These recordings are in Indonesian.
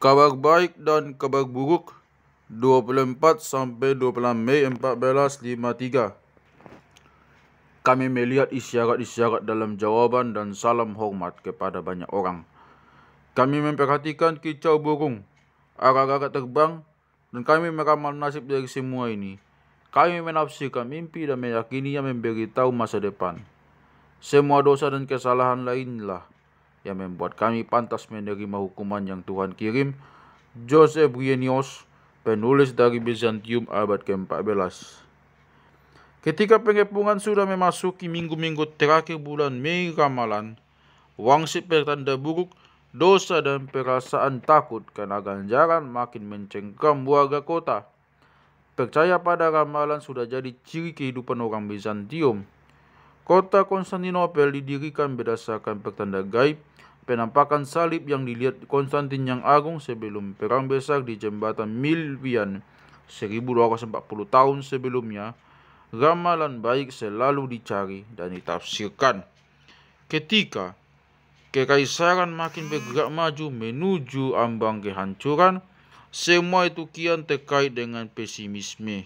Kabar baik dan kabar buruk 24 sampai 26 Mei 1453 Kami melihat isyarat-isyarat dalam jawaban dan salam hormat kepada banyak orang. Kami memperhatikan kicau burung, agak-agak terbang, dan kami meramal nasib dari semua ini. Kami menafsirkan mimpi dan meyakini yang memberitahu masa depan. Semua dosa dan kesalahan lainlah yang membuat kami pantas menerima hukuman yang Tuhan kirim, Joseph Brienios, penulis dari Bizantium abad ke-14. Ketika pengepungan sudah memasuki minggu-minggu terakhir bulan Mei Ramalan, wangsit pertanda buruk, dosa dan perasaan takut karena ganjaran makin mencengkam warga kota. Percaya pada ramalan sudah jadi ciri kehidupan orang Bizantium. Kota Konstantinopel didirikan berdasarkan pertanda gaib penampakan salib yang dilihat Konstantin yang Agung sebelum Perang Besar di jembatan Milvian 1240 tahun sebelumnya, ramalan baik selalu dicari dan ditafsirkan. Ketika kekaisaran makin bergerak maju menuju ambang kehancuran, semua itu kian terkait dengan pesimisme.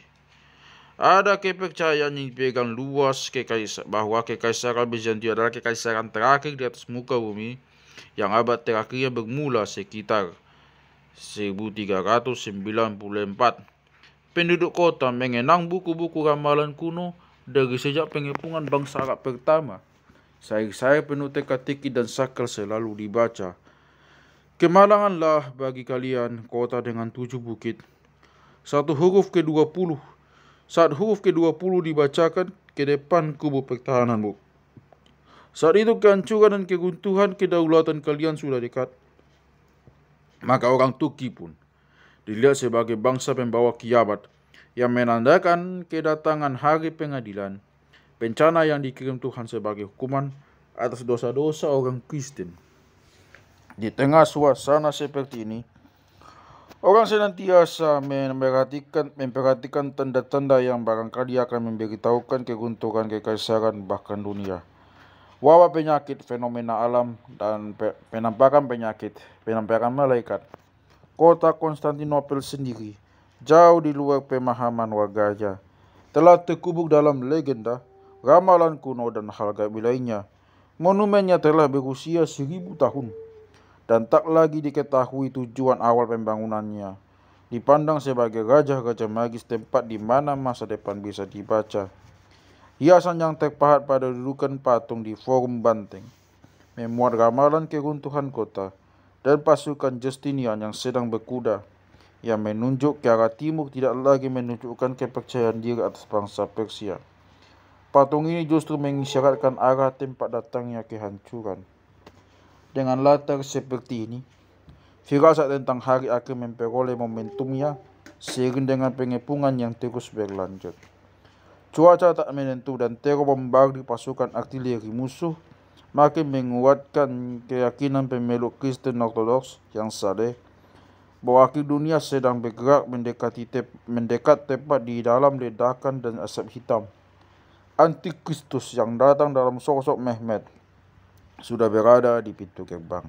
Ada kepercayaan yang dipegang luas kekaisar, bahwa kekaisaran Bizantium adalah kekaisaran terakhir di atas muka bumi yang abad terakhirnya bermula sekitar 1394. Penduduk kota mengenang buku-buku ramalan kuno dari sejak pengepungan bangsa Arab pertama. Sair-sair penuh teka-teki dan sakral selalu dibaca. Kemalanganlah bagi kalian kota dengan tujuh bukit. Satu huruf ke-20. Saat huruf ke-20 dibacakan ke depan kubu pertahananmu. Saat itu kehancuran dan keguntuhan kedaulatan kalian sudah dekat. Maka orang Turki pun dilihat sebagai bangsa pembawa kiamat yang menandakan kedatangan hari pengadilan, bencana yang dikirim Tuhan sebagai hukuman atas dosa-dosa orang Kristen. Di tengah suasana seperti ini, orang senantiasa memperhatikan, memperhatikan tanda-tanda yang barangkali akan memberitahukan keguntungan kekaisaran bahkan dunia wabah penyakit, fenomena alam, dan pe penampakan penyakit, penampakan malaikat. Kota Konstantinopel sendiri, jauh di luar pemahaman warganya, telah terkubur dalam legenda, ramalan kuno dan hal gaib lainnya. Monumennya telah berusia seribu tahun dan tak lagi diketahui tujuan awal pembangunannya. Dipandang sebagai raja-raja magis tempat di mana masa depan bisa dibaca hiasan yang terpahat pada dudukan patung di Forum Banteng, memuat ramalan keruntuhan kota, dan pasukan Justinian yang sedang berkuda, yang menunjuk ke arah timur tidak lagi menunjukkan kepercayaan diri atas bangsa Persia. Patung ini justru mengisyaratkan arah tempat datangnya kehancuran. Dengan latar seperti ini, firasat tentang hari akhir memperoleh momentumnya seiring dengan pengepungan yang terus berlanjut. cuaca tak menentu dan teror bombardi pasukan artileri musuh makin menguatkan keyakinan pemeluk Kristen Ortodoks yang sadar bahawa dunia sedang bergerak mendekati tep- mendekat tepat di dalam ledakan dan asap hitam. Antikristus yang datang dalam sosok Mehmet sudah berada di pintu gerbang.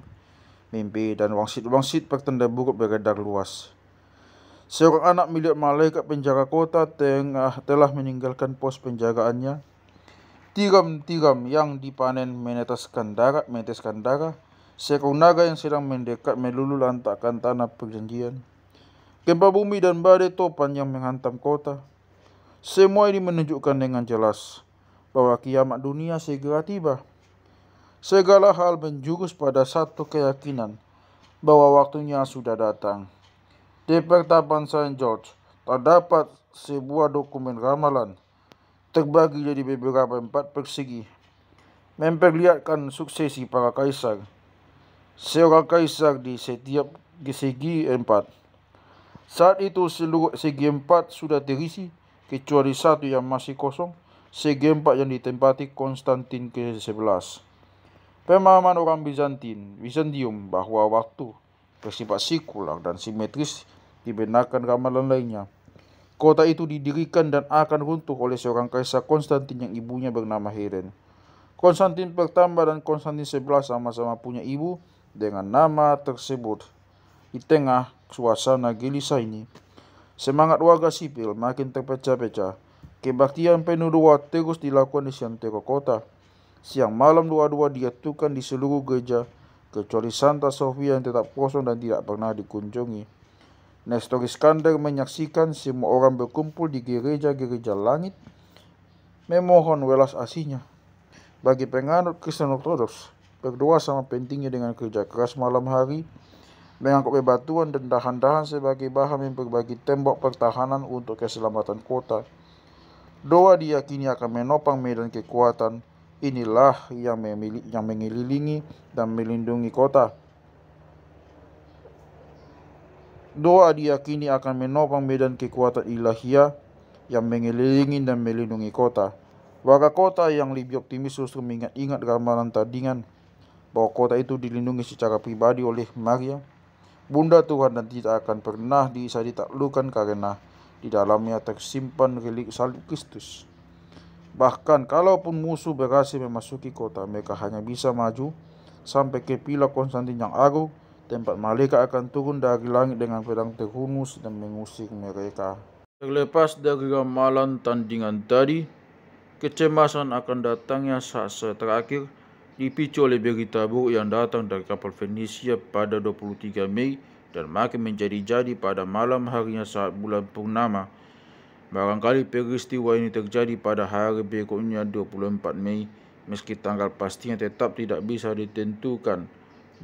Mimpi dan wangsit-wangsit pertanda buruk beredar luas. Seorang anak milik malaikat penjaga kota tengah telah meninggalkan pos penjagaannya. Tiram-tiram yang dipanen meneteskan darah, meneteskan darah. Seekor naga yang sedang mendekat melulu lantakkan tanah perjanjian. Gempa bumi dan badai topan yang menghantam kota. Semua ini menunjukkan dengan jelas bahwa kiamat dunia segera tiba. Segala hal menjurus pada satu keyakinan bahwa waktunya sudah datang. Di pertapan Saint George terdapat sebuah dokumen ramalan terbagi jadi beberapa empat persegi memperlihatkan suksesi para kaisar seorang kaisar di setiap segi empat saat itu seluruh segi empat sudah terisi kecuali satu yang masih kosong segi empat yang ditempati Konstantin ke-11 pemahaman orang Bizantin Bizantium bahwa waktu bersifat sikular dan simetris dibenarkan ramalan lainnya. Kota itu didirikan dan akan runtuh oleh seorang kaisar Konstantin yang ibunya bernama Helen. Konstantin pertama dan Konstantin sebelas sama-sama punya ibu dengan nama tersebut. Di tengah suasana gelisah ini, semangat warga sipil makin terpecah-pecah. Kebaktian penuh terus dilakukan di Santiago kota. Siang malam dua-dua dia diatukan di seluruh gereja, kecuali Santa Sofia yang tetap kosong dan tidak pernah dikunjungi. Nestor Iskandar menyaksikan semua orang berkumpul di gereja-gereja langit memohon welas asihnya. Bagi penganut Kristen Ortodoks, berdoa sama pentingnya dengan kerja keras malam hari, mengangkut bebatuan dan dahan-dahan sebagai bahan memperbagi tembok pertahanan untuk keselamatan kota. Doa diyakini akan menopang medan kekuatan. Inilah yang, memilih, yang mengelilingi dan melindungi kota. Doa diyakini akan menopang medan kekuatan ilahiyah yang mengelilingi dan melindungi kota. Warga kota yang lebih optimis justru mengingat-ingat ramalan tandingan bahwa kota itu dilindungi secara pribadi oleh Maria, Bunda Tuhan dan tidak akan pernah bisa ditaklukkan karena di dalamnya tersimpan relik salib Kristus. Bahkan kalaupun musuh berhasil memasuki kota, mereka hanya bisa maju sampai ke Pila Konstantin yang agung tempat malaikat akan turun dari langit dengan pedang terhunus dan mengusik mereka. Terlepas dari ramalan tandingan tadi, kecemasan akan datangnya saat terakhir dipicu oleh berita buruk yang datang dari kapal Venesia pada 23 Mei dan makin menjadi-jadi pada malam harinya saat bulan purnama. Barangkali peristiwa ini terjadi pada hari berikutnya 24 Mei, meski tanggal pastinya tetap tidak bisa ditentukan.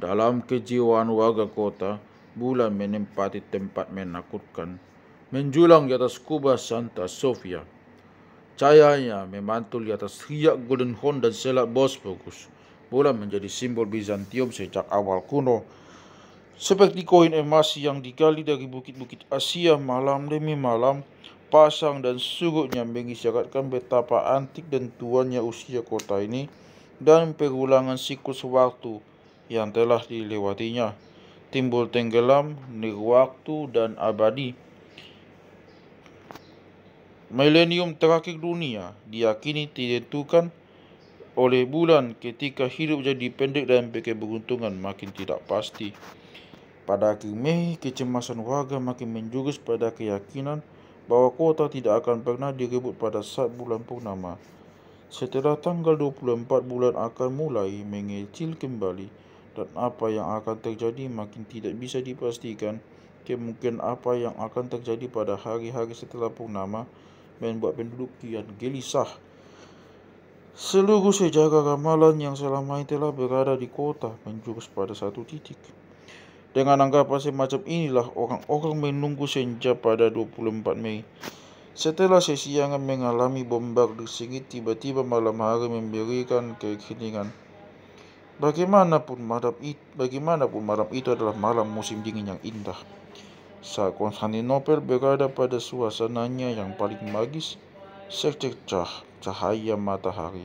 Dalam kejiwaan warga kota, bulan menempati tempat menakutkan, menjulang di atas kubah Santa Sofia. Cahayanya memantul di atas riak Golden Horn dan selak Bosporus. Bulan menjadi simbol Bizantium sejak awal kuno, seperti koin emas yang digali dari bukit-bukit Asia malam demi malam, pasang dan surutnya mengisyaratkan betapa antik dan tuanya usia kota ini dan perulangan siklus waktu yang telah dilewatinya, timbul tenggelam di waktu dan abadi. Milenium terakhir dunia diyakini ditentukan oleh bulan ketika hidup jadi pendek dan keberuntungan makin tidak pasti. Pada akhir Mei, kecemasan warga makin menjurus pada keyakinan bahwa kota tidak akan pernah direbut pada saat bulan purnama. Setelah tanggal 24 bulan akan mulai mengecil kembali dan apa yang akan terjadi makin tidak bisa dipastikan kemungkinan apa yang akan terjadi pada hari-hari setelah purnama membuat penduduk kian gelisah seluruh sejarah ramalan yang selama ini telah berada di kota menjurus pada satu titik dengan anggapan semacam inilah orang-orang menunggu senja pada 24 Mei setelah sesiangan mengalami di sini tiba-tiba malam hari memberikan keheningan Bagaimanapun malam itu, bagaimanapun malam itu adalah malam musim dingin yang indah. Saat Konstantinopel berada pada suasananya yang paling magis, cecah-cah cahaya matahari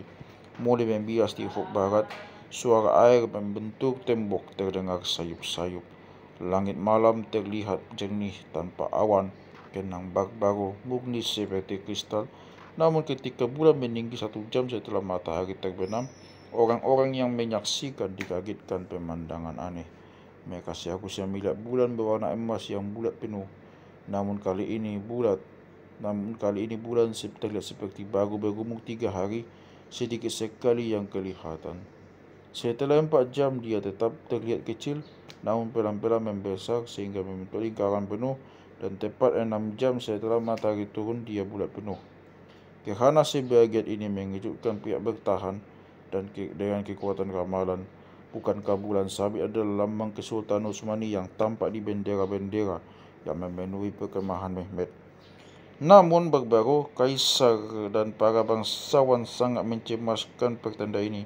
mulai membias di ufuk barat, suara air membentuk tembok terdengar sayup-sayup. Langit malam terlihat jernih tanpa awan, kenang bak baru murni seperti kristal. Namun ketika bulan meninggi satu jam setelah matahari terbenam, Orang-orang yang menyaksikan dikagetkan pemandangan aneh. Mereka si aku si melihat bulan berwarna emas yang bulat penuh. Namun kali ini bulat. Namun kali ini bulan terlihat seperti baru bergumung tiga hari. Sedikit sekali yang kelihatan. Setelah empat jam dia tetap terlihat kecil. Namun pelan-pelan membesar sehingga membentuk lingkaran penuh. Dan tepat enam jam setelah matahari turun dia bulat penuh. Kerana si ini mengejutkan pihak bertahan dan ke- dengan kekuatan ramalan. Bukankah bulan sabit adalah lambang Kesultanan Osmani yang tampak di bendera-bendera yang memenuhi perkemahan Mehmet. Namun baru-baru Kaisar dan para bangsawan sangat mencemaskan pertanda ini.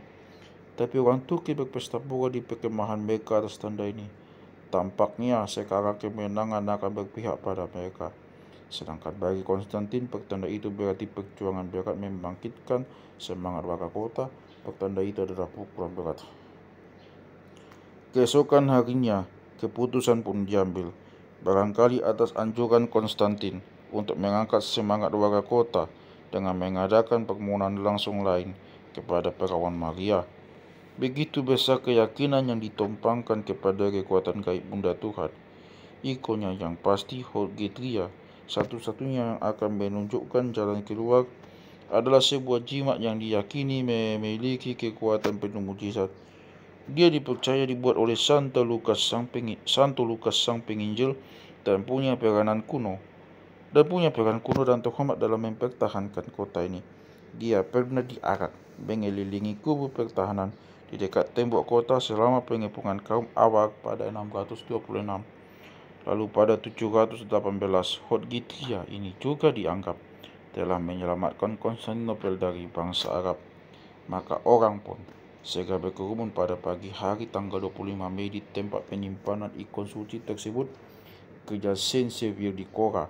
Tapi orang Turki berpesta pura di perkemahan mereka atas tanda ini. Tampaknya sekarang kemenangan akan berpihak pada mereka. Sedangkan bagi Konstantin, pertanda itu berarti perjuangan berat membangkitkan semangat warga kota Pertanda itu adalah pukulan berat. Keesokan harinya, keputusan pun diambil. Barangkali atas anjuran Konstantin untuk mengangkat semangat warga kota dengan mengadakan permohonan langsung lain kepada perawan Maria. Begitu besar keyakinan yang ditumpangkan kepada kekuatan gaib Bunda Tuhan. Ikonnya yang pasti Holgetria, satu-satunya yang akan menunjukkan jalan keluar adalah sebuah jimat yang diyakini memiliki kekuatan penuh mujizat. Dia dipercaya dibuat oleh Santo Lukas sang pengin, Santo Lukas sang penginjil dan punya peranan kuno dan punya peranan kuno dan terhormat dalam mempertahankan kota ini. Dia pernah diarak mengelilingi kubu pertahanan di dekat tembok kota selama pengepungan kaum Awak pada 626. Lalu pada 718, Hodgitia ini juga dianggap telah menyelamatkan Konstantinopel dari bangsa Arab. Maka orang pun segera berkerumun pada pagi hari tanggal 25 Mei di tempat penyimpanan ikon suci tersebut kerja Saint Xavier di Kora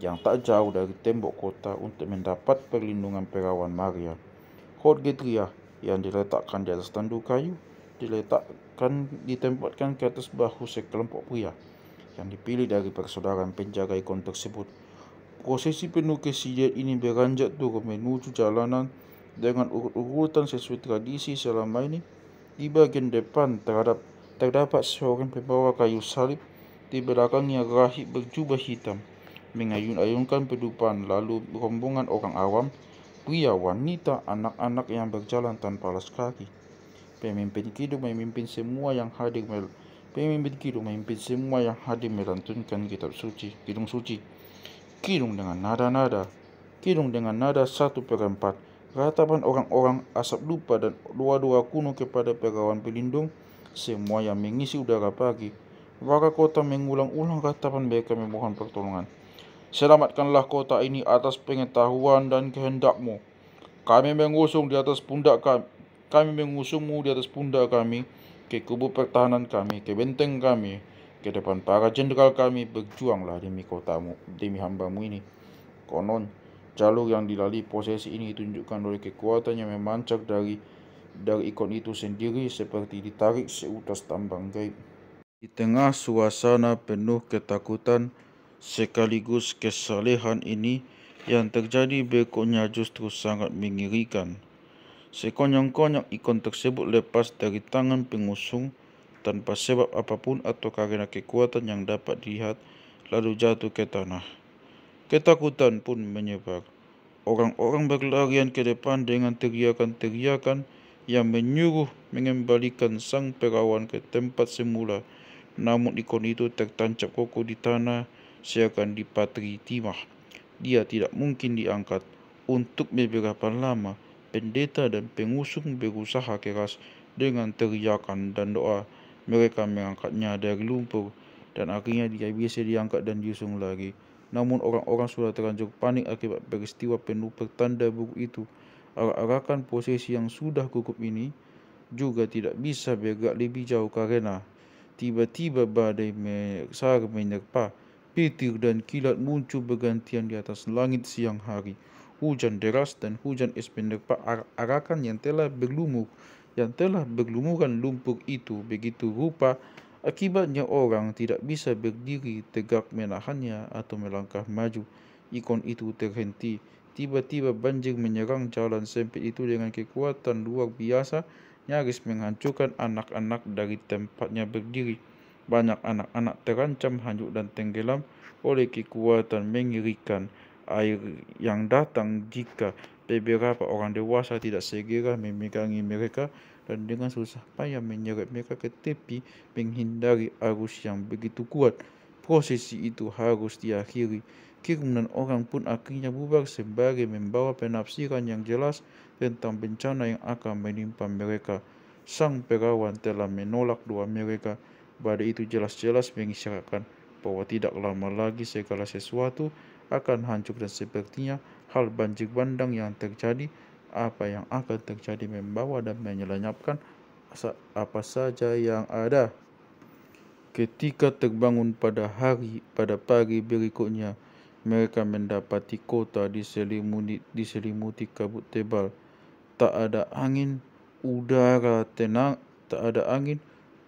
yang tak jauh dari tembok kota untuk mendapat perlindungan perawan Maria. Hot Getria yang diletakkan di atas tandu kayu diletakkan ditempatkan ke atas bahu sekelompok pria yang dipilih dari persaudaraan penjaga ikon tersebut. Prosesi penuh kesedihan ini beranjak turun menuju jalanan dengan urutan sesuai tradisi selama ini. Di bagian depan terhadap terdapat seorang pembawa kayu salib, di belakangnya rahib berjubah hitam mengayun-ayunkan pedupan lalu rombongan orang awam, pria, wanita, anak-anak yang berjalan tanpa alas kaki. Pemimpin kidung memimpin semua yang hadir mel Pemimpin kidung memimpin semua yang hadir melantunkan kitab suci, kidung suci. kidung dengan nada-nada. Kidung dengan nada satu perempat. empat. Ratapan orang-orang asap lupa dan dua-dua kuno kepada pegawai pelindung. Semua yang mengisi udara pagi. Warga kota mengulang-ulang ratapan mereka memohon pertolongan. Selamatkanlah kota ini atas pengetahuan dan kehendakmu. Kami mengusung di atas pundak kami. Kami mengusungmu di atas pundak kami ke kubu pertahanan kami, ke benteng kami. ke depan para jenderal kami berjuanglah demi kotamu, demi hambamu ini. Konon, jalur yang dilalui prosesi ini ditunjukkan oleh kekuatan yang memancar dari dari ikon itu sendiri seperti ditarik seutas tambang gaib. Di tengah suasana penuh ketakutan sekaligus kesalehan ini yang terjadi berikutnya justru sangat mengirikan. Sekonyong-konyong ikon tersebut lepas dari tangan pengusung tanpa sebab apapun atau kerana kekuatan yang dapat dilihat lalu jatuh ke tanah. Ketakutan pun menyebar. Orang-orang berlarian ke depan dengan teriakan-teriakan yang menyuruh mengembalikan sang perawan ke tempat semula. Namun ikon itu tertancap kokoh di tanah seakan dipatri timah. Dia tidak mungkin diangkat. Untuk beberapa lama, pendeta dan pengusung berusaha keras dengan teriakan dan doa. Mereka mengangkatnya dari lumpur dan akhirnya dia biasa diangkat dan diusung lagi. Namun orang-orang sudah terlanjur panik akibat peristiwa penuh tanda buku itu. Arak-arakan posisi yang sudah gugup ini juga tidak bisa bergerak lebih jauh karena tiba-tiba badai besar menyerpa, Petir dan kilat muncul bergantian di atas langit siang hari. Hujan deras dan hujan es menerpa arak-arakan yang telah berlumur yang telah berlumuran lumpur itu begitu rupa akibatnya orang tidak bisa berdiri tegak menahannya atau melangkah maju. Ikon itu terhenti. Tiba-tiba banjir menyerang jalan sempit itu dengan kekuatan luar biasa nyaris menghancurkan anak-anak dari tempatnya berdiri. Banyak anak-anak terancam hanyut dan tenggelam oleh kekuatan mengirikan air yang datang jika Beberapa orang dewasa tidak segera memegangi mereka dan dengan susah payah menyeret mereka ke tepi menghindari arus yang begitu kuat. Prosesi itu harus diakhiri. Kerumunan orang pun akhirnya bubar sembari membawa penafsiran yang jelas tentang bencana yang akan menimpa mereka. Sang perawan telah menolak dua mereka. Pada itu jelas-jelas mengisyaratkan bahwa tidak lama lagi segala sesuatu akan hancur dan sepertinya hal banjir bandang yang terjadi, apa yang akan terjadi membawa dan menyelenyapkan apa saja yang ada. Ketika terbangun pada hari pada pagi berikutnya, mereka mendapati kota diselimuti, diselimuti kabut tebal. Tak ada angin, udara tenang, tak ada angin,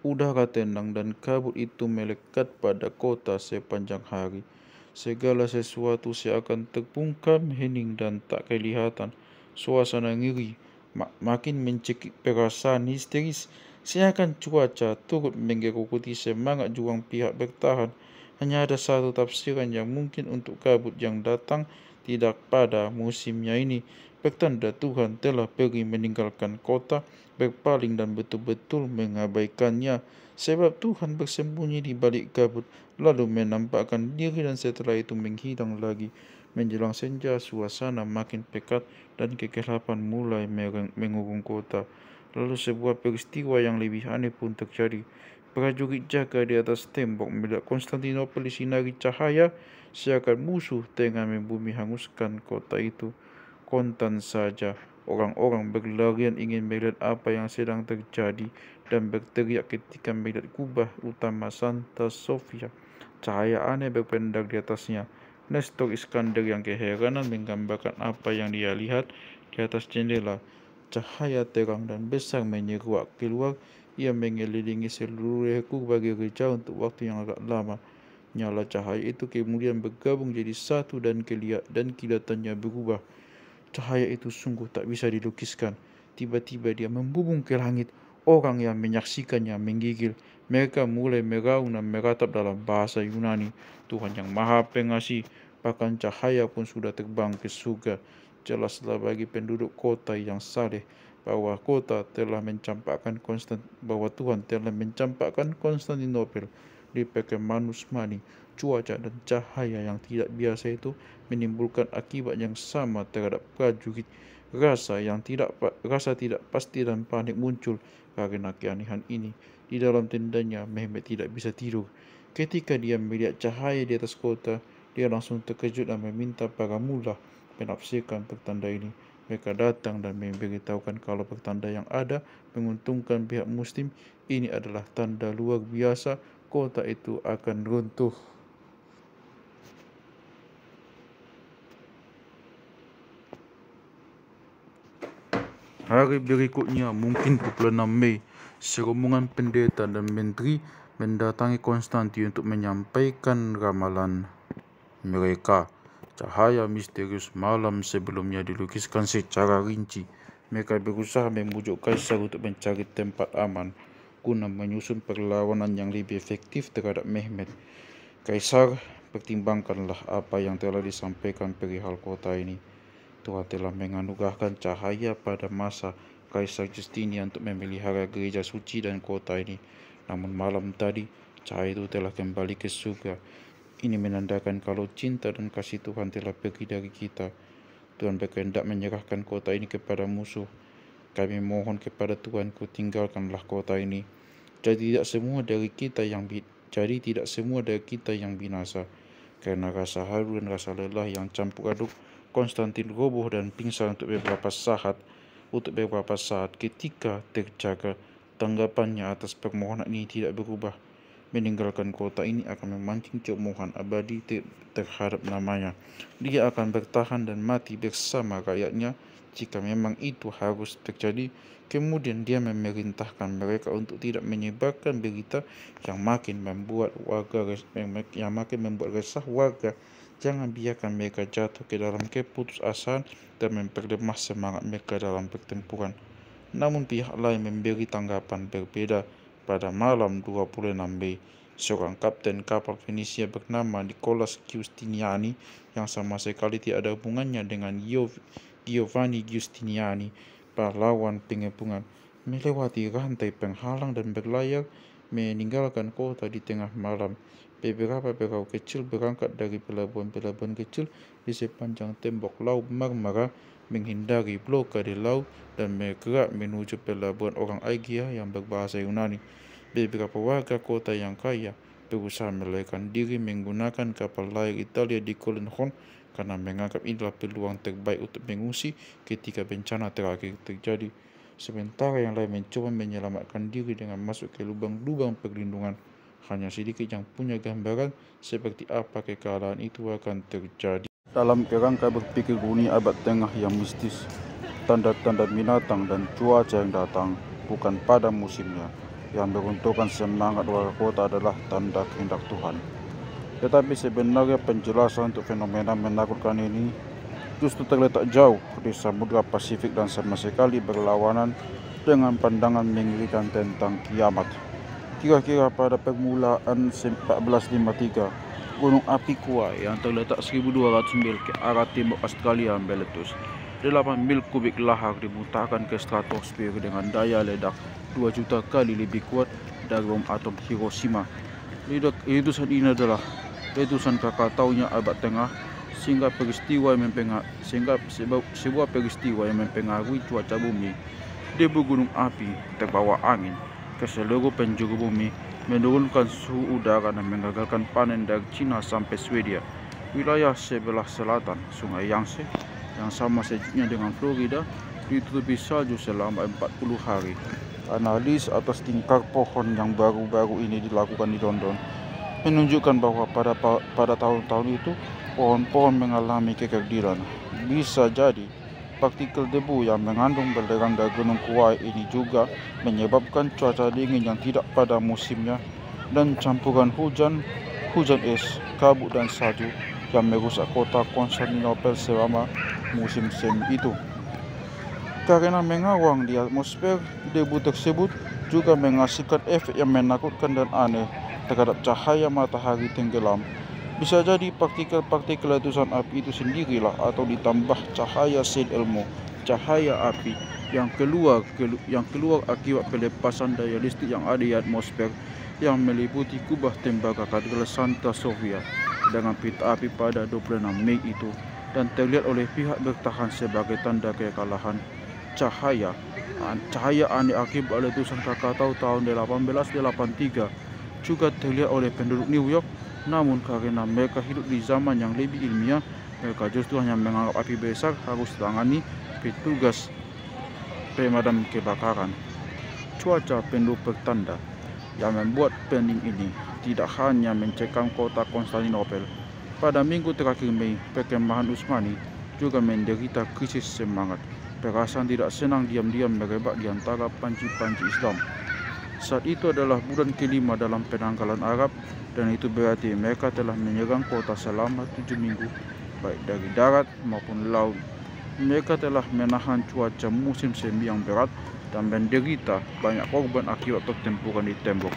udara tenang dan kabut itu melekat pada kota sepanjang hari. Segala sesuatu seakan terbungkam hening dan tak kelihatan. Suasana ngeri mak makin mencekik perasaan histeris. Seakan cuaca turut menggerukuti semangat juang pihak bertahan. Hanya ada satu tafsiran yang mungkin untuk kabut yang datang tidak pada musimnya ini. Pertanda Tuhan telah pergi meninggalkan kota, berpaling dan betul-betul mengabaikannya. sebab Tuhan bersembunyi di balik kabut lalu menampakkan diri dan setelah itu menghilang lagi. Menjelang senja, suasana makin pekat dan kegelapan mulai mengurung kota. Lalu sebuah peristiwa yang lebih aneh pun terjadi. Prajurit jaga di atas tembok melihat Konstantinopel sinari cahaya seakan musuh tengah membumi hanguskan kota itu. Kontan saja, orang-orang berlarian ingin melihat apa yang sedang terjadi dan berteriak ketika melihat kubah utama Santa Sofia. Cahaya aneh berpendak di atasnya. Nestor Iskandar yang keheranan menggambarkan apa yang dia lihat di atas jendela. Cahaya terang dan besar menyeruak keluar. Ia mengelilingi seluruh kubah gereja untuk waktu yang agak lama. Nyala cahaya itu kemudian bergabung jadi satu dan keliat dan kilatannya berubah. Cahaya itu sungguh tak bisa dilukiskan. Tiba-tiba dia membubung ke langit. Orang yang menyaksikannya menggigil. Mereka mulai meraung dan meratap dalam bahasa Yunani. Tuhan yang maha pengasih, bahkan cahaya pun sudah terbang ke surga. Jelaslah bagi penduduk kota yang saleh bahwa kota telah mencampakkan konstan bahwa Tuhan telah mencampakkan Konstantinopel di pekeman Usmani. Cuaca dan cahaya yang tidak biasa itu menimbulkan akibat yang sama terhadap prajurit. Rasa yang tidak rasa tidak pasti dan panik muncul kerana keanehan ini. Di dalam tendanya, Mehmet tidak bisa tidur. Ketika dia melihat cahaya di atas kota, dia langsung terkejut dan meminta para mullah menafsirkan pertanda ini. Mereka datang dan memberitahukan kalau pertanda yang ada menguntungkan pihak muslim, ini adalah tanda luar biasa kota itu akan runtuh. Hari berikutnya, mungkin pukul 6 Mei, serombongan pendeta dan menteri mendatangi Konstanti untuk menyampaikan ramalan mereka. Cahaya misterius malam sebelumnya dilukiskan secara rinci. Mereka berusaha membujuk kaisar untuk mencari tempat aman guna menyusun perlawanan yang lebih efektif terhadap Mehmed. Kaisar, pertimbangkanlah apa yang telah disampaikan perihal kota ini. Tuhan telah menganugerahkan cahaya pada masa Kaisar Justinian untuk memelihara gereja suci dan kota ini. Namun malam tadi, cahaya itu telah kembali ke surga. Ini menandakan kalau cinta dan kasih Tuhan telah pergi dari kita. Tuhan berkehendak menyerahkan kota ini kepada musuh. Kami mohon kepada Tuhan, tinggalkanlah kota ini. Jadi tidak semua dari kita yang jadi tidak semua dari kita yang binasa karena rasa haru dan rasa lelah yang campur aduk Konstantin roboh dan pingsan untuk beberapa saat untuk beberapa saat ketika terjaga tanggapannya atas permohonan ini tidak berubah meninggalkan kota ini akan memancing cemoohan abadi terhadap namanya dia akan bertahan dan mati bersama rakyatnya jika memang itu harus terjadi kemudian dia memerintahkan mereka untuk tidak menyebarkan berita yang makin membuat warga yang makin membuat resah warga Jangan biarkan mereka jatuh ke dalam keputusasaan dan memperlemah semangat mereka dalam pertempuran. Namun pihak lain memberi tanggapan berbeda pada malam 26 Mei. Seorang kapten kapal Venesia bernama Nicholas Giustiniani yang sama sekali tidak ada hubungannya dengan Giovanni Giustiniani, pahlawan pengepungan, melewati rantai penghalang dan berlayar meninggalkan kota di tengah malam. Beberapa perahu kecil berangkat dari pelabuhan-pelabuhan kecil di sepanjang tembok laut Marmara menghindari blokade laut dan bergerak menuju pelabuhan orang Aegea yang berbahasa Yunani. Beberapa warga kota yang kaya berusaha melarikan diri menggunakan kapal layar Italia di Colenhorn karena menganggap inilah peluang terbaik untuk mengungsi ketika bencana terakhir terjadi. Sementara yang lain mencoba menyelamatkan diri dengan masuk ke lubang-lubang perlindungan. Hanya sedikit yang punya gambaran seperti apa kekalahan itu akan terjadi. Dalam kerangka berpikir dunia abad tengah yang mistis, tanda-tanda binatang dan cuaca yang datang bukan pada musimnya, yang meruntuhkan semangat warga kota adalah tanda kehendak Tuhan. Tetapi sebenarnya penjelasan untuk fenomena menakutkan ini justru terletak jauh di Samudra Pasifik dan sama sekali berlawanan dengan pandangan mengerikan tentang kiamat. kira-kira pada permulaan 1453 Gunung Api Kuai yang terletak 1200 mil ke arah timur Australia meletus 8 mil kubik lahar dimuntahkan ke stratosfer dengan daya ledak 2 juta kali lebih kuat dari bom atom Hiroshima letusan ini adalah letusan kakak tahunnya abad tengah sehingga peristiwa yang mempengaruhi sehingga sebuah peristiwa yang mempengaruhi cuaca bumi debu gunung api terbawa angin ke seluruh penjuru bumi, menurunkan suhu udara dan menggagalkan panen dari Cina sampai Swedia. Wilayah sebelah selatan Sungai Yangtze yang sama sejuknya dengan Florida ditutupi salju selama 40 hari. Analis atas tingkat pohon yang baru-baru ini dilakukan di London menunjukkan bahwa pada pada tahun-tahun itu pohon-pohon mengalami kekerdilan. Bisa jadi partikel debu yang mengandung belerang gunung Kuai ini juga menyebabkan cuaca dingin yang tidak pada musimnya dan campuran hujan, hujan es, kabut dan salju yang merusak kota Konstantinopel selama musim semi itu. Karena mengawang di atmosfer, debu tersebut juga menghasilkan efek yang menakutkan dan aneh terhadap cahaya matahari tenggelam bisa jadi partikel-partikel letusan api itu sendirilah atau ditambah cahaya sin ilmu, cahaya api yang keluar kelu, yang keluar akibat pelepasan daya listrik yang ada di atmosfer yang meliputi kubah tembaga katedral Santa Sofia dengan pita api pada 26 Mei itu dan terlihat oleh pihak bertahan sebagai tanda kekalahan cahaya cahaya aneh akibat letusan Krakatau tahun 1883 juga terlihat oleh penduduk New York namun karena mereka hidup di zaman yang lebih ilmiah, mereka justru hanya menganggap api besar harus ditangani petugas pemadam kebakaran. Cuaca penuh bertanda yang membuat pending ini tidak hanya mencekam kota Konstantinopel. Pada minggu terakhir Mei, perkemahan Usmani juga menderita krisis semangat. Perasaan tidak senang diam-diam merebak di antara panci-panci Islam. Saat itu adalah bulan kelima dalam penangkalan Arab dan itu berarti mereka telah menyerang kota selama tujuh minggu baik dari darat maupun laut. Mereka telah menahan cuaca musim semi yang berat dan menderita banyak korban akibat pertempuran di tembok.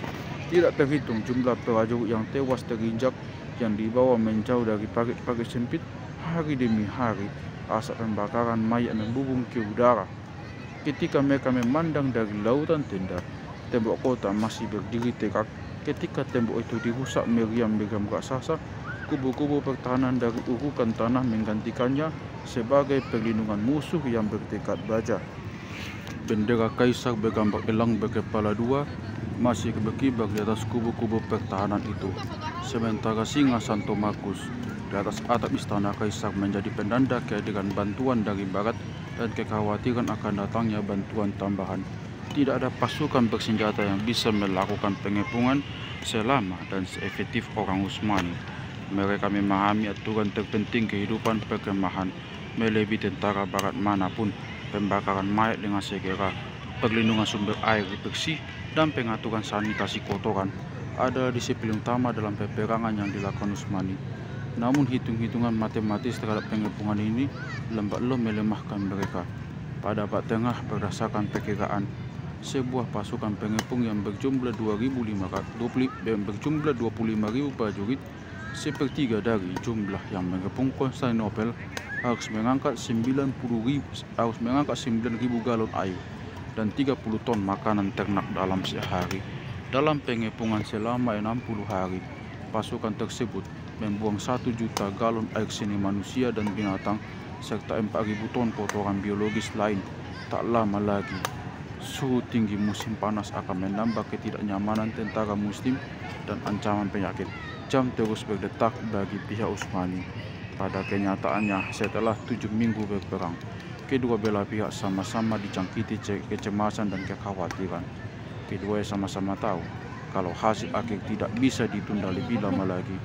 Tidak terhitung jumlah prajurit yang tewas terinjak yang dibawa menjauh dari parit-parit sempit hari demi hari. Asap pembakaran mayat membumbung ke udara ketika mereka memandang dari lautan tenda tembok kota masih berdiri tegak ketika tembok itu dirusak meriam-meriam raksasa kubu-kubu pertahanan dari urukan tanah menggantikannya sebagai perlindungan musuh yang bertekad baja. Bendera kaisar bergambar elang berkepala dua masih berkibar di atas kubu-kubu pertahanan itu. Sementara singa Santo Markus di atas atap istana kaisar menjadi penanda kehadiran bantuan dari barat dan kekhawatiran akan datangnya bantuan tambahan tidak ada pasukan bersenjata yang bisa melakukan pengepungan selama dan seefektif orang Utsmani. Mereka memahami aturan terpenting kehidupan perkemahan melebihi tentara barat manapun, pembakaran mayat dengan segera, perlindungan sumber air bersih, dan pengaturan sanitasi kotoran adalah disiplin utama dalam peperangan yang dilakukan Utsmani. Namun hitung-hitungan matematis terhadap pengepungan ini lembak lemah melemahkan mereka pada abad tengah berdasarkan perkiraan sebuah pasukan pengepung yang berjumlah 2.500 yang berjumlah 25.000 prajurit sepertiga dari jumlah yang mengepung Konstantinopel harus mengangkat 90.000 harus mengangkat 9.000 galon air dan 30 ton makanan ternak dalam sehari. Dalam pengepungan selama 60 hari, pasukan tersebut membuang 1 juta galon air seni manusia dan binatang serta 4.000 ton kotoran biologis lain tak lama lagi Suhu tinggi musim panas akan menambah ketidaknyamanan tentara muslim dan ancaman penyakit. Jam terus berdetak bagi pihak Usmani. Pada kenyataannya, setelah tujuh minggu berperang, kedua belah pihak sama-sama dicangkiti kecemasan dan kekhawatiran. Keduanya sama-sama tahu kalau hasil akhir tidak bisa ditunda lebih lama lagi.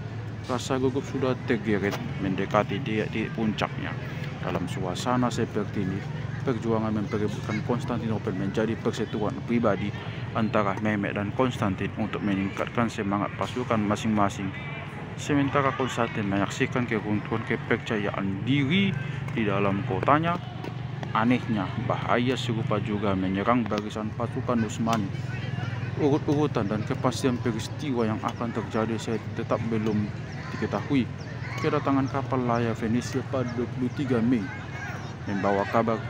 Rasa gugup sudah tergeret mendekati dia di puncaknya. Dalam suasana seperti ini, perjuangan memperebutkan Konstantinopel menjadi persatuan pribadi antara Mehmet dan Konstantin untuk meningkatkan semangat pasukan masing-masing. Sementara Konstantin menyaksikan keruntuhan kepercayaan diri di dalam kotanya, anehnya bahaya serupa juga menyerang barisan pasukan Utsmani. Urut-urutan dan kepastian peristiwa yang akan terjadi saya tetap belum diketahui. Kedatangan kapal layar Venesia pada 23 Mei membawa kabar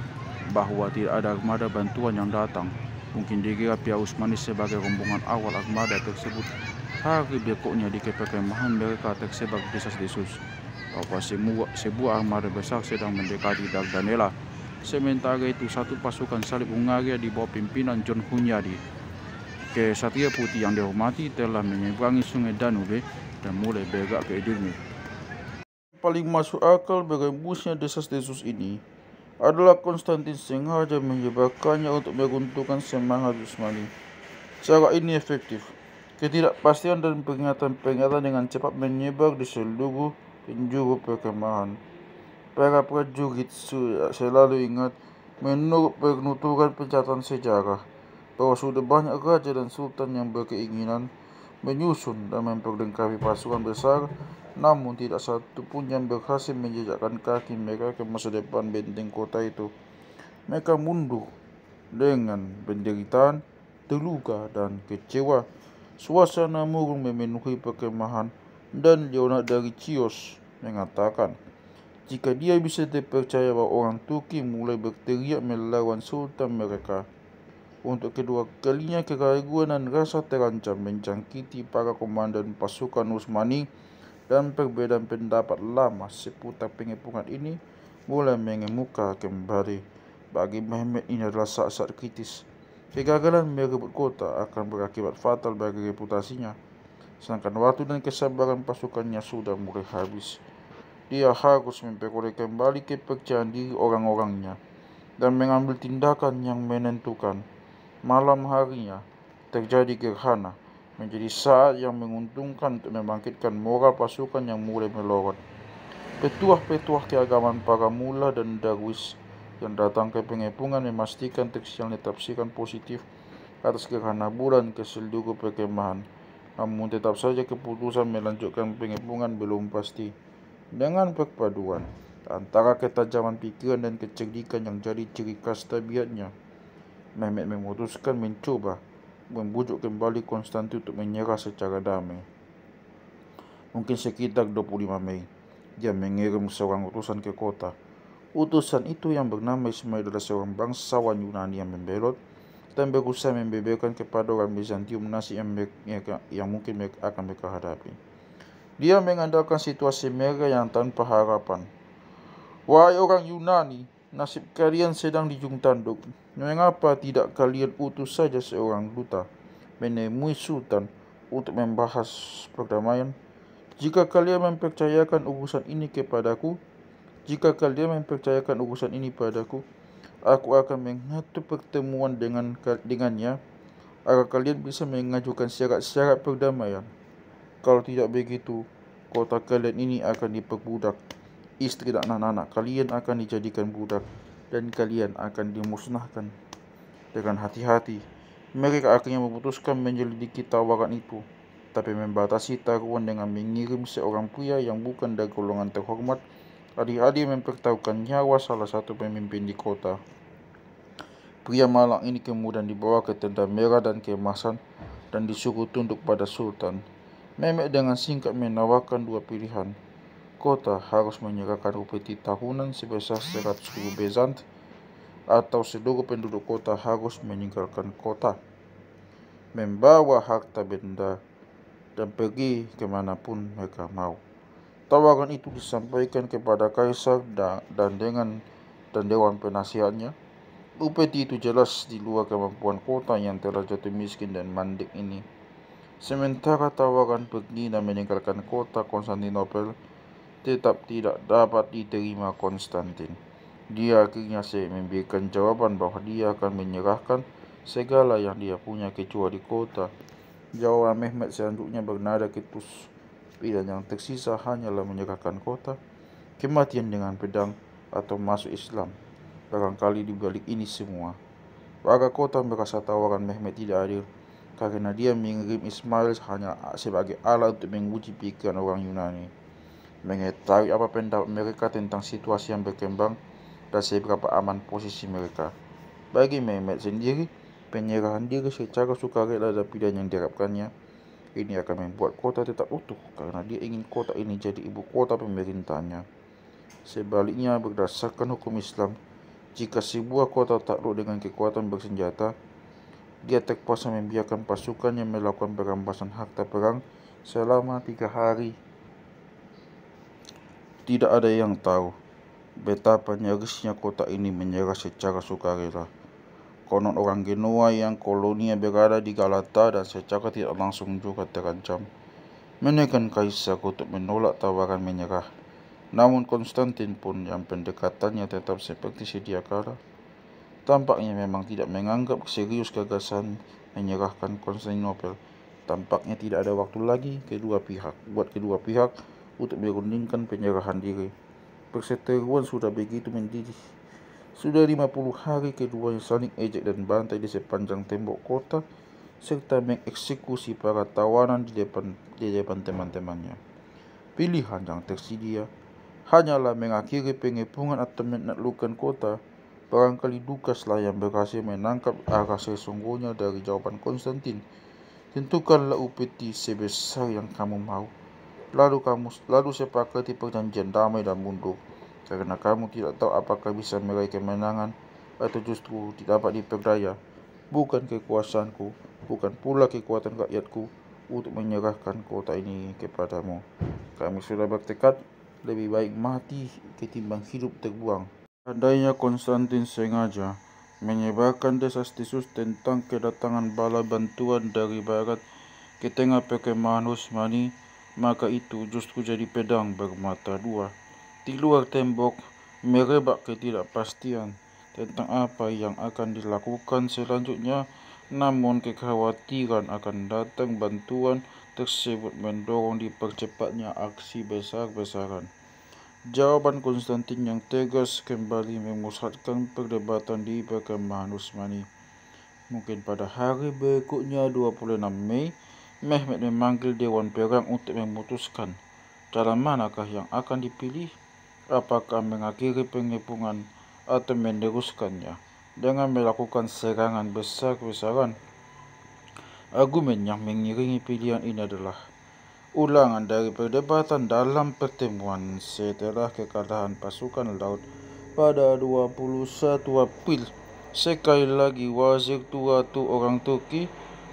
bahwa tidak ada armada bantuan yang datang. Mungkin dikira pihak Usmani sebagai rombongan awal armada tersebut. Hari berikutnya di kepekemahan mereka tersebar kisah Yesus bahwa semua sebuah armada besar sedang mendekati Dardanella. Sementara itu satu pasukan salib Hungaria di bawah pimpinan John Hunyadi. Kesatria putih yang dihormati telah menyeberangi sungai Danube dan mulai bergerak ke Edirne. Paling masuk akal berembusnya desas-desus ini adalah Konstantin sengaja menyebarkannya untuk menguntungkan semangat Usmani. Cara ini efektif. Ketidakpastian dan peringatan-peringatan dengan cepat menyebar di seluruh penjuru perkemahan. Para prajurit selalu ingat menurut penuturan pencatatan sejarah bahwa sudah banyak raja dan sultan yang berkeinginan menyusun dan memperlengkapi pasukan besar namun tidak satu pun yang berhasil menjejakkan kaki mereka ke masa depan benteng kota itu. Mereka mundur dengan penderitaan, terluka dan kecewa. Suasana murung memenuhi perkemahan dan Leonard dari Cios mengatakan jika dia bisa dipercaya bahwa orang Turki mulai berteriak melawan sultan mereka. Untuk kedua kalinya keraguan dan rasa terancam mencangkiti para komandan pasukan Utsmani dan perbedaan pendapat lama seputar pengepungan ini mulai mengemuka kembali. Bagi Mehmet ini adalah saat-saat kritis. Kegagalan merebut kota akan berakibat fatal bagi reputasinya. Sedangkan waktu dan kesabaran pasukannya sudah mulai habis. Dia harus memperoleh kembali kepercayaan diri orang-orangnya dan mengambil tindakan yang menentukan. Malam harinya terjadi gerhana menjadi saat yang menguntungkan untuk membangkitkan moral pasukan yang mulai melorot. Petuah-petuah keagamaan para mula dan darwis yang datang ke pengepungan memastikan teks yang ditafsirkan positif atas gerhana bulan ke seluruh Namun tetap saja keputusan melanjutkan pengepungan belum pasti. Dengan perpaduan antara ketajaman pikiran dan kecerdikan yang jadi ciri khas tabiatnya, Mehmet memutuskan mencuba membujuk kembali Konstantin untuk menyerah secara damai. Mungkin sekitar 25 Mei, dia mengirim seorang utusan ke kota. Utusan itu yang bernama Ismail adalah seorang bangsawan Yunani yang membelot dan berusaha membeberkan kepada orang Bizantium nasib yang, mereka, yang mungkin mereka akan mereka hadapi. Dia mengandalkan situasi mereka yang tanpa harapan. Wahai orang Yunani, nasib kalian sedang dijung tanduk. Mengapa tidak kalian utus saja seorang duta menemui Sultan untuk membahas perdamaian? Jika kalian mempercayakan urusan ini kepadaku, jika kalian mempercayakan urusan ini padaku, aku akan mengatur pertemuan dengan dengannya agar kalian bisa mengajukan syarat-syarat perdamaian. Kalau tidak begitu, kota kalian ini akan diperbudak. istri dan anak-anak kalian akan dijadikan budak dan kalian akan dimusnahkan dengan hati-hati mereka akhirnya memutuskan menyelidiki tawaran itu tapi membatasi taruhan dengan mengirim seorang pria yang bukan dari golongan terhormat adik-adik mempertaruhkan nyawa salah satu pemimpin di kota pria malang ini kemudian dibawa ke tenda merah dan kemasan dan disuruh tunduk pada sultan Memek dengan singkat menawarkan dua pilihan kota harus menyerahkan upeti tahunan sebesar 100 rubel atau seluruh penduduk kota harus meninggalkan kota, membawa harta benda, dan pergi kemanapun mereka mau. Tawaran itu disampaikan kepada kaisar dan dengan dan dewan penasihatnya. Upeti itu jelas di luar kemampuan kota yang telah jatuh miskin dan mandek ini. Sementara tawaran pergi dan meninggalkan kota Konstantinopel tetap tidak dapat diterima Konstantin. Dia akhirnya memberikan jawaban bahwa dia akan menyerahkan segala yang dia punya kecuali kota. Jawaban Mehmet selanjutnya bernada ketus. Pilihan yang tersisa hanyalah menyerahkan kota, kematian dengan pedang, atau masuk Islam. Barangkali di balik ini semua. Warga kota merasa tawaran Mehmet tidak adil karena dia mengirim Ismail hanya sebagai alat untuk menguji pikiran orang Yunani mengetahui apa pendapat mereka tentang situasi yang berkembang dan seberapa aman posisi mereka. Bagi Mehmet sendiri, penyerahan diri secara sukarela dan pilihan yang diharapkannya ini akan membuat kota tetap utuh karena dia ingin kota ini jadi ibu kota pemerintahnya. Sebaliknya, berdasarkan hukum Islam, jika sebuah kota takluk dengan kekuatan bersenjata, dia terpaksa membiarkan pasukannya melakukan perampasan harta perang selama tiga hari tidak ada yang tahu betapa nyarisnya kota ini menyerah secara sukarela. Konon orang Genoa yang kolonial berada di Galata dan secara tidak langsung juga terancam. Menekan Kaisar untuk menolak tawaran menyerah. Namun Konstantin pun yang pendekatannya tetap seperti sedia kala. Tampaknya memang tidak menganggap serius gagasan menyerahkan Konstantinopel. Tampaknya tidak ada waktu lagi kedua pihak buat kedua pihak untuk dirundingkan penyerahan diri. Perseteruan sudah begitu mendidih. Sudah 50 hari keduanya saling ejek dan bantai di sepanjang tembok kota serta mengeksekusi para tawanan di depan di depan teman-temannya. Pilihan yang tersedia hanyalah mengakhiri pengepungan atau menaklukkan kota. Barangkali Dukaslah yang berhasil menangkap arah sesungguhnya dari jawaban Konstantin. Tentukanlah upeti sebesar yang kamu mau. Lalu kamu lalu sepak keti perjanjian damai dan mundur, karena kamu tidak tahu apakah bisa meraih kemenangan atau justru tidak dapat diperdaya. Bukan kekuasaanku, bukan pula kekuatan rakyatku untuk menyerahkan kota ini kepadamu. Kami sudah bertekad lebih baik mati ketimbang hidup terbuang. Adanya Konstantin sengaja menyebarkan desas-desus tentang kedatangan bala bantuan dari barat ke tengah perkemahan Utsmani maka itu justru jadi pedang bermata dua. Di luar tembok, merebak ketidakpastian tentang apa yang akan dilakukan selanjutnya, namun kekhawatiran akan datang bantuan tersebut mendorong dipercepatnya aksi besar-besaran. Jawaban Konstantin yang tegas kembali memusatkan perdebatan di perkembangan Usmani. Mungkin pada hari berikutnya 26 Mei, Mehmet memanggil Dewan Pegang untuk memutuskan cara manakah yang akan dipilih, apakah mengakhiri pengepungan atau meneruskannya dengan melakukan serangan besar-besaran. Argumen yang mengiringi pilihan ini adalah ulangan dari perdebatan dalam pertemuan setelah kekalahan pasukan laut pada 21 April. Sekali lagi, wazir tua tu orang Turki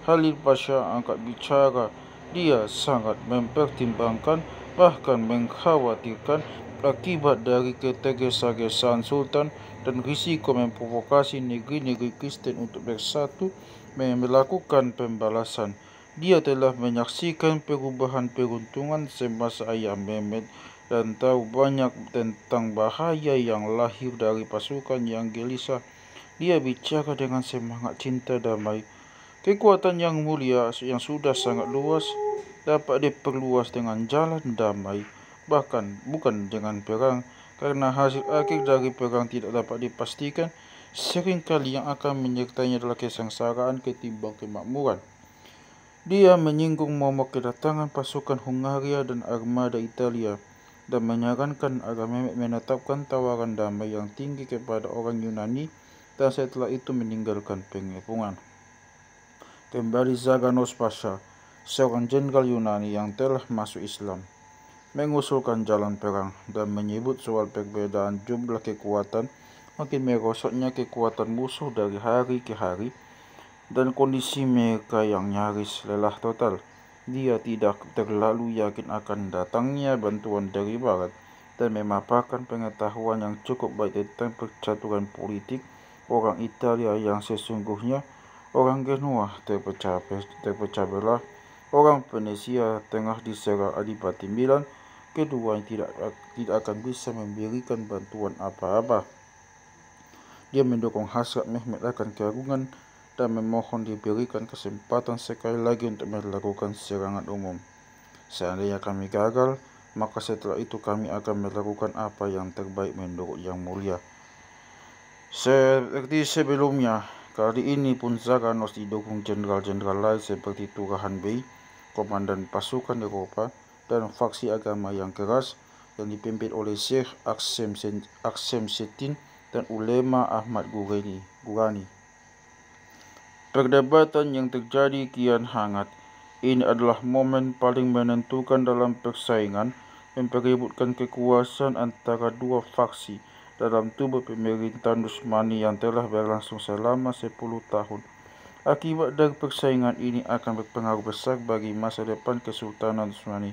Halil Pasha angkat bicara. Dia sangat mempertimbangkan bahkan mengkhawatirkan akibat dari ketergesa-gesaan Sultan dan risiko memprovokasi negeri-negeri Kristen untuk bersatu melakukan pembalasan. Dia telah menyaksikan perubahan peruntungan semasa ayah Mehmet dan tahu banyak tentang bahaya yang lahir dari pasukan yang gelisah. Dia bicara dengan semangat cinta damai. Kekuatan yang mulia yang sudah sangat luas dapat diperluas dengan jalan damai, bahkan bukan dengan perang, karena hasil akhir dari perang tidak dapat dipastikan, seringkali yang akan menyertainya adalah kesengsaraan ketimbang kemakmuran. Dia menyinggung momok kedatangan pasukan Hungaria dan armada Italia dan menyarankan agar Mehmet menetapkan tawaran damai yang tinggi kepada orang Yunani dan setelah itu meninggalkan pengepungan. Kembali Zaganos Pasha, seorang jenderal Yunani yang telah masuk Islam, mengusulkan jalan perang dan menyebut soal perbedaan jumlah kekuatan makin merosotnya kekuatan musuh dari hari ke hari dan kondisi mereka yang nyaris lelah total. Dia tidak terlalu yakin akan datangnya bantuan dari barat dan memaparkan pengetahuan yang cukup baik tentang percaturan politik orang Italia yang sesungguhnya orang Genua terpecah-belah, orang Venesia tengah diserang Adipati Milan, kedua tidak, tidak akan bisa memberikan bantuan apa-apa. Dia mendukung hasrat Mehmet akan keagungan dan memohon diberikan kesempatan sekali lagi untuk melakukan serangan umum. Seandainya kami gagal, maka setelah itu kami akan melakukan apa yang terbaik menurut Yang Mulia. Seperti sebelumnya, Kali ini Punza Ganos didukung jenderal-jenderal lain seperti Turahan Bey, Komandan Pasukan Eropa, dan faksi agama yang keras yang dipimpin oleh Syekh Aksem, Aksem Setin dan ulema Ahmad Gurani. Gurani. Perdebatan yang terjadi kian hangat. Ini adalah momen paling menentukan dalam persaingan memperebutkan kekuasaan antara dua faksi dalam tubuh pemerintahan Usmani yang telah berlangsung selama 10 tahun. Akibat dari persaingan ini akan berpengaruh besar bagi masa depan Kesultanan Usmani.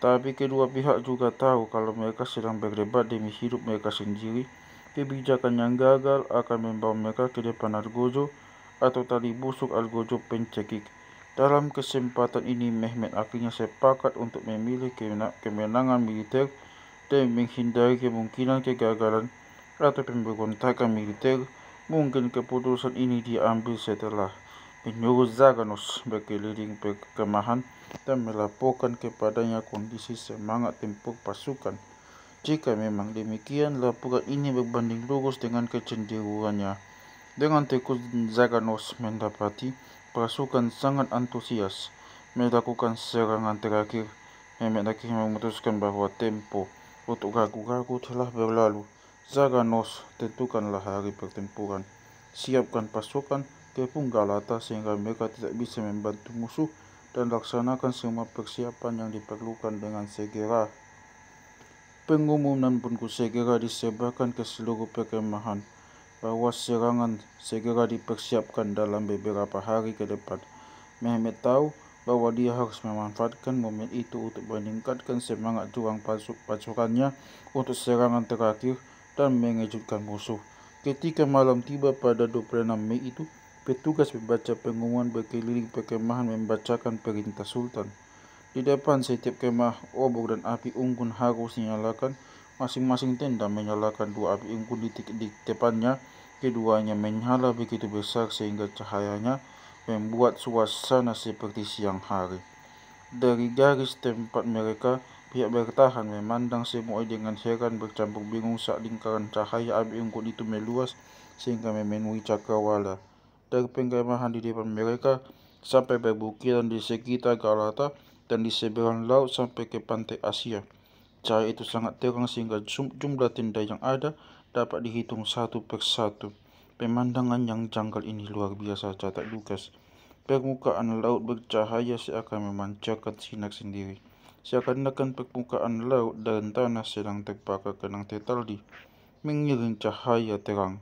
Tapi kedua pihak juga tahu kalau mereka sedang berdebat demi hidup mereka sendiri, kebijakan yang gagal akan membawa mereka ke depan Argojo atau tali busuk Algojo pencekik. Dalam kesempatan ini, Mehmet akhirnya sepakat untuk memilih kemenangan militer dan menghindari kemungkinan kegagalan atau pemberontakan militer, mungkin keputusan ini diambil setelah menyuruh Zaganos berkeliling perkemahan dan melaporkan kepadanya kondisi semangat tempur pasukan. Jika memang demikian, laporan ini berbanding lurus dengan kecenderungannya. Dengan tekun Zaganos mendapati pasukan sangat antusias melakukan serangan terakhir Memang memutuskan bahwa tempo untuk ragu-ragu telah berlalu. Zaganos tentukanlah hari pertempuran. Siapkan pasukan ke Punggalata sehingga mereka tidak bisa membantu musuh dan laksanakan semua persiapan yang diperlukan dengan segera. Pengumuman pun segera disebarkan ke seluruh perkemahan bahwa serangan segera dipersiapkan dalam beberapa hari ke depan. Mehmet tahu bahwa dia harus memanfaatkan momen itu untuk meningkatkan semangat juang pasukannya untuk serangan terakhir dan mengejutkan musuh. Ketika malam tiba pada 26 Mei itu, petugas membaca pengumuman berkeliling perkemahan membacakan perintah Sultan. Di depan setiap kemah, obor dan api unggun harus dinyalakan. Masing-masing tenda menyalakan dua api unggun di, di depannya. Keduanya menyala begitu besar sehingga cahayanya membuat suasana seperti siang hari. Dari garis tempat mereka, pihak bertahan memandang semua dengan heran bercampur bingung saat lingkaran cahaya api unggun itu meluas sehingga memenuhi cakrawala. Dari penggemahan di depan mereka sampai perbukitan di sekitar Galata dan di seberang laut sampai ke pantai Asia. Cahaya itu sangat terang sehingga jumlah tenda yang ada dapat dihitung satu persatu. Pemandangan yang janggal ini luar biasa, catat Lukas. Permukaan laut bercahaya seakan memancarkan sinar sendiri. Seakan-akan permukaan laut dan tanah sedang terpakar kenang tetaldi. Mengiringi cahaya terang.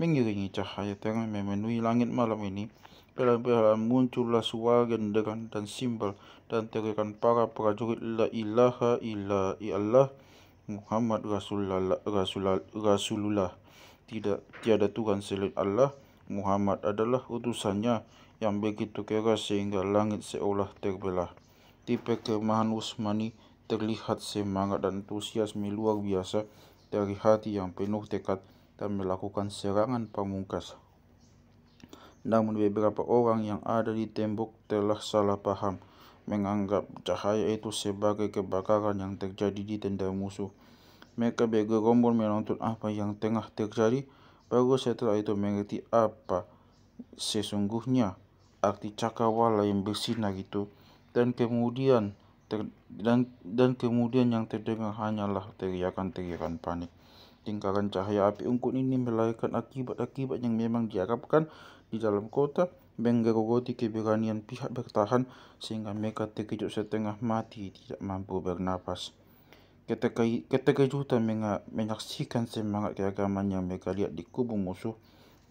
Mengiringi cahaya terang memenuhi langit malam ini. Perlahan perlahan muncullah suara deran dan simbol dan teriakan para prajurit La ilaha illa Allah Muhammad Rasulullah, Rasulullah, Rasulullah. Tidak tiada Tuhan selain Allah. Muhammad adalah utusannya. yang begitu keras sehingga langit seolah terbelah. Tipe kemahan Usmani terlihat semangat dan antusiasme luar biasa dari hati yang penuh tekad dan melakukan serangan pamungkas. Namun beberapa orang yang ada di tembok telah salah paham, menganggap cahaya itu sebagai kebakaran yang terjadi di tenda musuh. Mereka bergerombol menonton apa yang tengah terjadi, baru setelah itu mengerti apa sesungguhnya arti cakrawala yang bersinar itu dan kemudian ter, dan dan kemudian yang terdengar hanyalah teriakan-teriakan panik. Lingkaran cahaya api ungkut ini melahirkan akibat-akibat yang memang diharapkan di dalam kota menggerogoti keberanian pihak bertahan sehingga mereka terkejut setengah mati tidak mampu bernapas. Keterke menga- menyaksikan semangat keagamaan yang mereka lihat di kubu musuh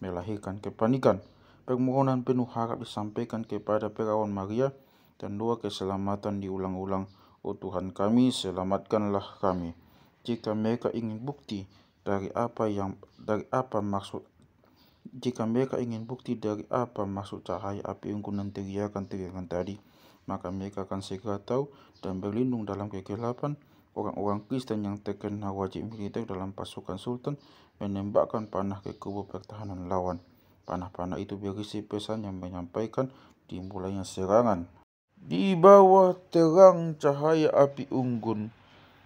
melahirkan kepanikan. Permohonan penuh harap disampaikan kepada perawan Maria dan doa keselamatan diulang-ulang. Oh Tuhan kami, selamatkanlah kami. Jika mereka ingin bukti dari apa yang dari apa maksud jika mereka ingin bukti dari apa maksud cahaya api unggulan teriakan-teriakan tadi, maka mereka akan segera tahu dan berlindung dalam kegelapan orang-orang Kristen yang terkena wajib militer dalam pasukan Sultan menembakkan panah ke kubu pertahanan lawan. Panah-panah itu berisi pesan yang menyampaikan dimulainya serangan. Di bawah terang cahaya api unggun,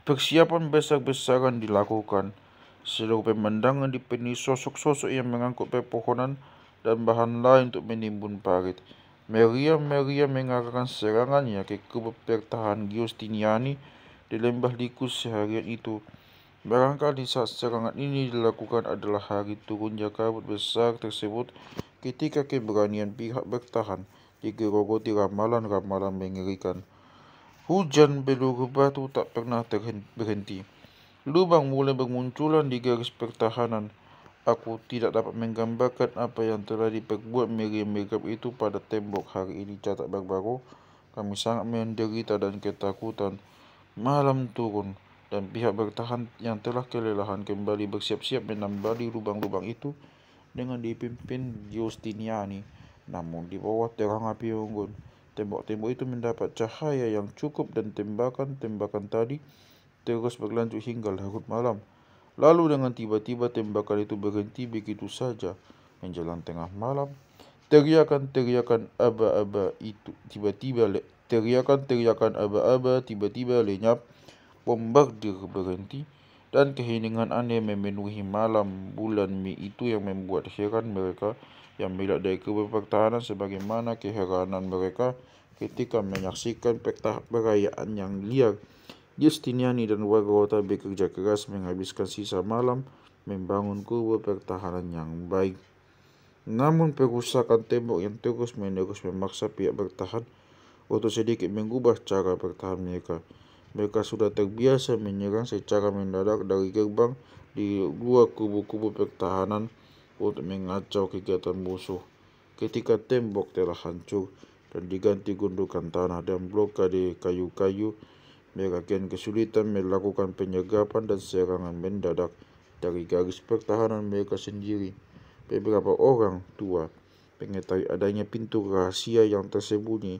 persiapan besar-besaran dilakukan. Seluruh pemandangan dipenuhi sosok-sosok yang mengangkut pepohonan dan bahan lain untuk menimbun parit. meriam meria mengarahkan serangannya ke kubu pertahanan Giustiniani di lembah Likus seharian itu. Barangkali saat serangan ini dilakukan adalah hari turunnya kabut besar tersebut ketika keberanian pihak bertahan digerogoti ramalan-ramalan mengerikan. Hujan beluru batu tak pernah berhenti. Lubang mulai bermunculan di garis pertahanan. Aku tidak dapat menggambarkan apa yang telah diperbuat Miriam-Miriam itu pada tembok hari ini catat baru-baru. Kami sangat menderita dan ketakutan. Malam turun. dan pihak bertahan yang telah kelelahan kembali bersiap-siap menambali lubang-lubang itu dengan dipimpin Giustiniani. Namun di bawah terang api unggun, tembok-tembok itu mendapat cahaya yang cukup dan tembakan-tembakan tadi terus berlanjut hingga larut malam. Lalu dengan tiba-tiba tembakan itu berhenti begitu saja menjelang tengah malam. Teriakan-teriakan aba-aba itu tiba-tiba teriakan-teriakan aba-aba tiba-tiba lenyap bombardir berhenti, dan keheningan aneh memenuhi malam bulan Mei itu yang membuat heran mereka yang belak dari keberpertahanan sebagaimana keheranan mereka ketika menyaksikan pesta perayaan yang liar. Justiniani dan warga kota bekerja keras menghabiskan sisa malam membangun kubu pertahanan yang baik. Namun perusakan tembok yang terus-menerus memaksa pihak bertahan untuk sedikit mengubah cara bertahan mereka. Mereka sudah terbiasa menyerang secara mendadak dari gerbang di dua kubu-kubu pertahanan untuk mengacau kegiatan musuh. Ketika tembok telah hancur dan diganti gundukan tanah dan blokade kayu-kayu, mereka kian kesulitan melakukan penyergapan dan serangan mendadak dari garis pertahanan mereka sendiri. Beberapa orang tua mengetahui adanya pintu rahasia yang tersembunyi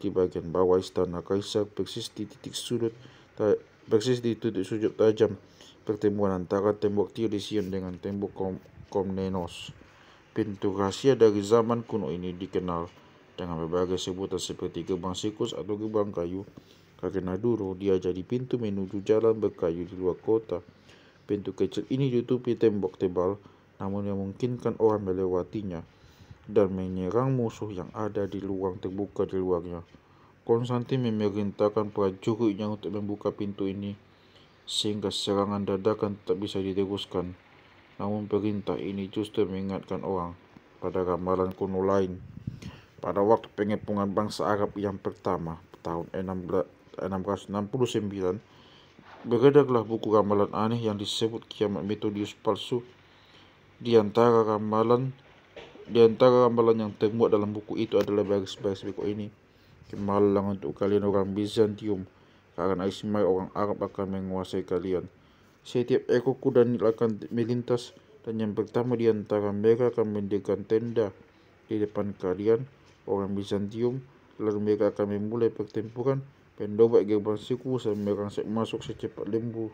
di bagian bawah istana kaisar persis di titik sudut persis di titik sudut tajam pertemuan antara tembok Tiresian dengan tembok Kom Komnenos. Pintu rahasia dari zaman kuno ini dikenal dengan berbagai sebutan seperti gerbang sikus atau gerbang kayu. Karena dulu dia jadi pintu menuju jalan berkayu di luar kota. Pintu kecil ini ditutupi tembok tebal, namun yang memungkinkan orang melewatinya dan menyerang musuh yang ada di ruang terbuka di luarnya. Konstantin memerintahkan prajuritnya untuk membuka pintu ini sehingga serangan dadakan tak bisa diteruskan. Namun perintah ini justru mengingatkan orang pada ramalan kuno lain. Pada waktu pengepungan bangsa Arab yang pertama tahun 669 beredarlah buku ramalan aneh yang disebut kiamat Metodius palsu. Di antara ramalan di antara ramalan yang termuat dalam buku itu adalah baris-baris berikut ini. Kemalang untuk kalian orang Bizantium, karena Ismail orang Arab akan menguasai kalian. Setiap ekor kuda nil akan melintas, dan yang pertama di antara mereka akan mendirikan tenda di depan kalian, orang Bizantium, lalu mereka akan memulai pertempuran, pendobrak gerbang siku dan merangsek masuk secepat lembu.